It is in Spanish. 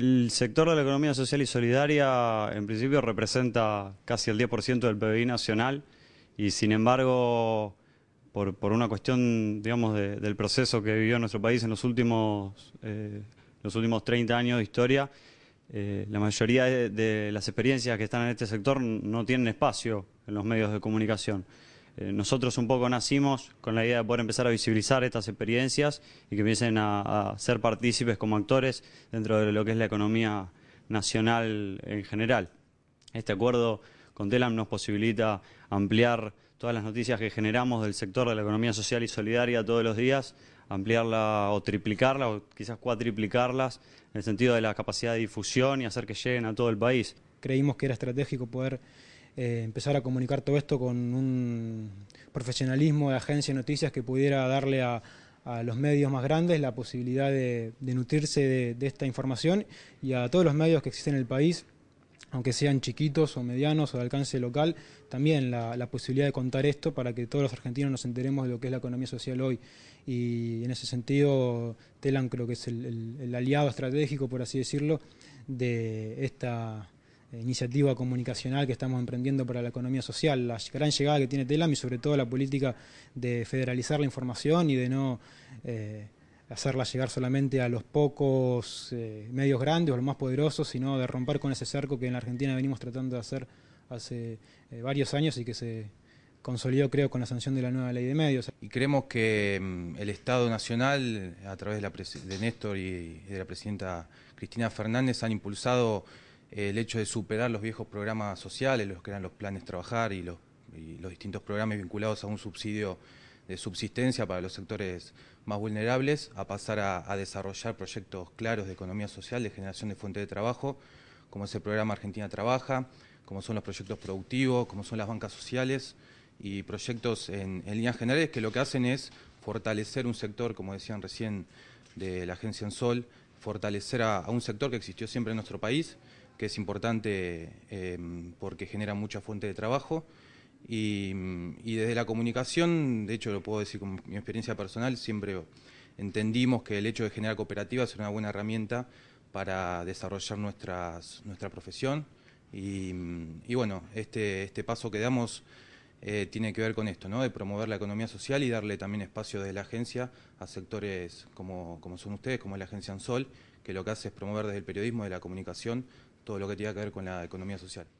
El sector de la economía social y solidaria en principio representa casi el 10% del PBI nacional y sin embargo, por, una cuestión digamos, del proceso que vivió nuestro país en los últimos, 30 eh, años de historia, eh, la mayoría de las experiencias que están en este sector no tienen espacio en los medios de comunicación. Eh, nosotros un poco nacimos con la idea de poder empezar a visibilizar estas experiencias y que empiecen a, ser partícipes como actores dentro de lo que es la economía nacional en general. Este acuerdo con TELAM nos posibilita ampliar todas las noticias que generamos del sector de la economía social y solidaria todos los días, ampliarla o triplicarla o quizás cuatriplicarlas en el sentido de la capacidad de difusión y hacer que lleguen a todo el país. Creímos que era estratégico poder eh, empezar a comunicar todo esto con un profesionalismo de agencia de noticias que pudiera darle a, los medios más grandes la posibilidad de, nutrirse de, esta información y a todos los medios que existen en el país, aunque sean chiquitos o medianos o de alcance local, también la, posibilidad de contar esto para que todos los argentinos nos enteremos de lo que es la economía social hoy. Y en ese sentido, Telan creo que es el aliado estratégico, por así decirlo, de esta iniciativa comunicacional que estamos emprendiendo para la economía social, la gran llegada que tiene Telam y sobre todo la política de federalizar la información y de no eh, hacerla llegar solamente a los pocos eh, medios grandes o los más poderosos, sino de romper con ese cerco que en la Argentina venimos tratando de hacer hace eh, varios años y que se consolidó creo con la sanción de la nueva ley de medios. Y creemos que mm, el Estado Nacional, a través de, la de Néstor y de la presidenta Cristina Fernández, han impulsado el hecho de superar los viejos programas sociales, los que eran los planes trabajar y los, distintos programas vinculados a un subsidio de subsistencia para los sectores más vulnerables, a pasar a, desarrollar proyectos claros de economía social, de generación de fuente de trabajo, como es el programa Argentina Trabaja, como son los proyectos productivos, como son las bancas sociales y proyectos en, líneas generales que lo que hacen es fortalecer un sector, como decían recién de la agencia En Sol, fortalecer a un sector que existió siempre en nuestro país, que es importante em, porque genera mucha fuente de trabajo. Y, desde la comunicación, de hecho lo puedo decir con mi experiencia personal, siempre entendimos que el hecho de generar cooperativas es una buena herramienta para desarrollar nuestras, nuestra profesión. Y, bueno, este, este paso que damos eh, tiene que ver con esto, ¿no? de promover la economía social y darle también espacio desde la agencia a sectores como, como son ustedes, como la agencia ANSOL, que lo que hace es promover desde el periodismo, de la comunicación, todo lo que tiene que ver con la economía social.